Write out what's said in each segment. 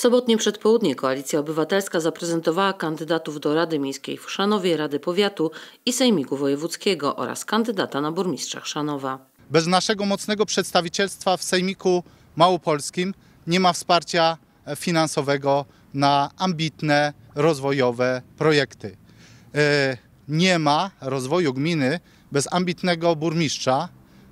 sobotnie przedpołudnie Koalicja Obywatelska zaprezentowała kandydatów do Rady Miejskiej w Szanowie, Rady Powiatu i Sejmiku Wojewódzkiego oraz kandydata na burmistrza Szanowa. Bez naszego mocnego przedstawicielstwa w Sejmiku Małopolskim nie ma wsparcia e, finansowego na ambitne, rozwojowe projekty. E, nie ma rozwoju gminy bez ambitnego burmistrza,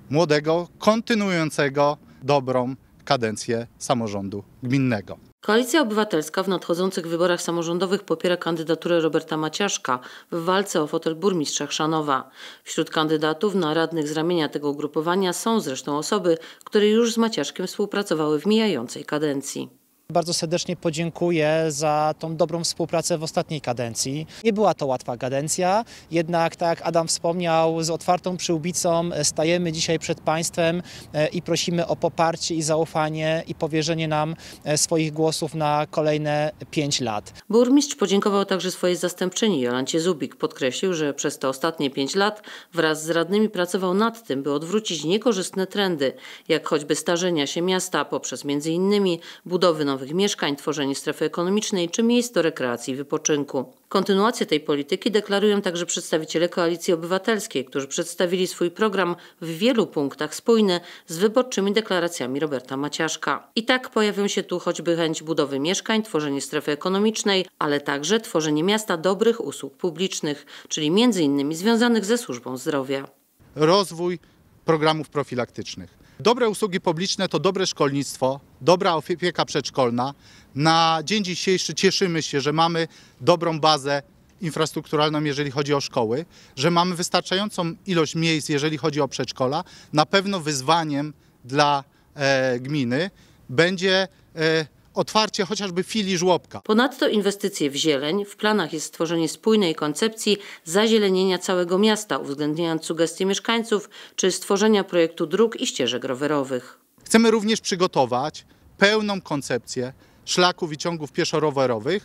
młodego, kontynuującego dobrą kadencję samorządu gminnego. Koalicja Obywatelska w nadchodzących wyborach samorządowych popiera kandydaturę Roberta Maciaszka w walce o fotel burmistrza Chrzanowa. Wśród kandydatów na radnych z ramienia tego ugrupowania są zresztą osoby, które już z Maciaszkiem współpracowały w mijającej kadencji. Bardzo serdecznie podziękuję za tą dobrą współpracę w ostatniej kadencji. Nie była to łatwa kadencja, jednak tak jak Adam wspomniał, z otwartą przyłbicą e, stajemy dzisiaj przed Państwem e, i prosimy o poparcie i zaufanie i powierzenie nam e, swoich głosów na kolejne pięć lat. Burmistrz podziękował także swojej zastępczyni Jolancie Zubik. Podkreślił, że przez te ostatnie pięć lat wraz z radnymi pracował nad tym, by odwrócić niekorzystne trendy, jak choćby starzenia się miasta poprzez m.in. budowy nowych nowych mieszkań, tworzenie strefy ekonomicznej czy miejsc do rekreacji i wypoczynku. Kontynuację tej polityki deklarują także przedstawiciele Koalicji Obywatelskiej, którzy przedstawili swój program w wielu punktach spójny z wyborczymi deklaracjami Roberta Maciaszka. I tak pojawią się tu choćby chęć budowy mieszkań, tworzenie strefy ekonomicznej, ale także tworzenie miasta dobrych usług publicznych, czyli między innymi związanych ze służbą zdrowia. Rozwój programów profilaktycznych Dobre usługi publiczne to dobre szkolnictwo, dobra opieka przedszkolna. Na dzień dzisiejszy cieszymy się, że mamy dobrą bazę infrastrukturalną, jeżeli chodzi o szkoły, że mamy wystarczającą ilość miejsc, jeżeli chodzi o przedszkola. Na pewno wyzwaniem dla e, gminy będzie e, otwarcie chociażby filii żłobka. Ponadto inwestycje w zieleń. W planach jest stworzenie spójnej koncepcji zazielenienia całego miasta, uwzględniając sugestie mieszkańców czy stworzenia projektu dróg i ścieżek rowerowych. Chcemy również przygotować pełną koncepcję szlaków i ciągów pieszo-rowerowych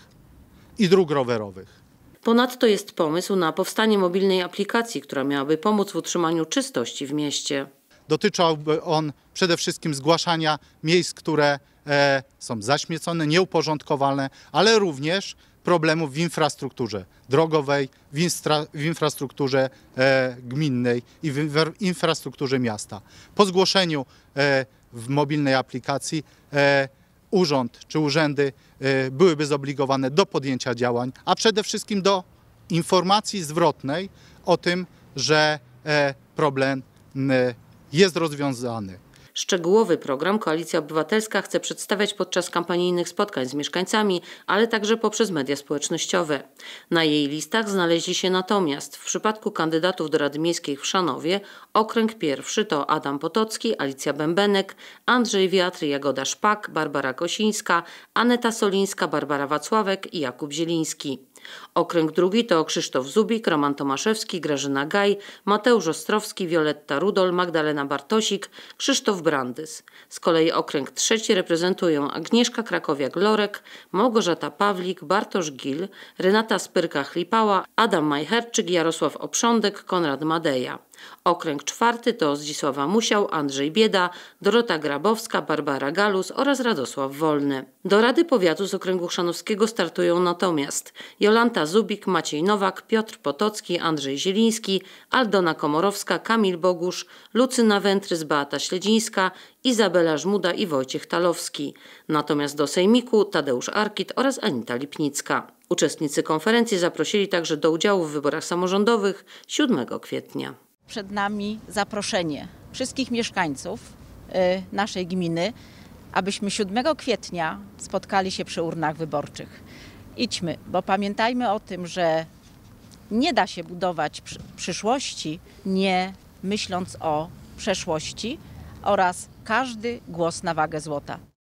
i dróg rowerowych. Ponadto jest pomysł na powstanie mobilnej aplikacji, która miałaby pomóc w utrzymaniu czystości w mieście. Dotyczyłby on przede wszystkim zgłaszania miejsc, które E, są zaśmiecone, nieuporządkowane, ale również problemów w infrastrukturze drogowej, w, instra, w infrastrukturze e, gminnej i w, w, infrastrukturze miasta. Po zgłoszeniu e, w mobilnej aplikacji e, urząd czy urzędy e, byłyby zobligowane do podjęcia działań, a przede wszystkim do informacji zwrotnej o tym, że e, problem jest rozwiązany. Szczegółowy program Koalicja Obywatelska chce przedstawiać podczas kampanijnych spotkań z mieszkańcami, ale także poprzez media społecznościowe. Na jej listach znaleźli się natomiast w przypadku kandydatów do Rady Miejskiej w Szanowie okręg pierwszy to Adam Potocki, Alicja Bębenek, Andrzej Wiatry, Jagoda Szpak, Barbara Kosińska, Aneta Solińska, Barbara Wacławek i Jakub Zieliński. Okręg drugi to Krzysztof Zubik, Roman Tomaszewski, Grażyna Gaj, Mateusz Ostrowski, Wioletta Rudol, Magdalena Bartosik, Krzysztof Brandys. Z kolei okręg trzeci reprezentują Agnieszka Krakowiak-Lorek, Małgorzata Pawlik, Bartosz Gil, Renata Spyrka-Chlipała, Adam Majherczyk, Jarosław Oprządek, Konrad Madeja. Okręg czwarty to Zdzisława Musiał, Andrzej Bieda, Dorota Grabowska, Barbara Galus oraz Radosław Wolny. Do Rady Powiatu z Okręgu Chrzanowskiego startują natomiast Jolanta Zubik, Maciej Nowak, Piotr Potocki, Andrzej Zieliński, Aldona Komorowska, Kamil Bogusz, Lucyna Wętrys, Beata Śledzińska, Izabela Żmuda i Wojciech Talowski. Natomiast do Sejmiku Tadeusz Arkit oraz Anita Lipnicka. Uczestnicy konferencji zaprosili także do udziału w wyborach samorządowych 7 kwietnia przed nami zaproszenie wszystkich mieszkańców y, naszej gminy, abyśmy 7 kwietnia spotkali się przy urnach wyborczych. Idźmy, bo pamiętajmy o tym, że nie da się budować przyszłości nie myśląc o przeszłości oraz każdy głos na wagę złota.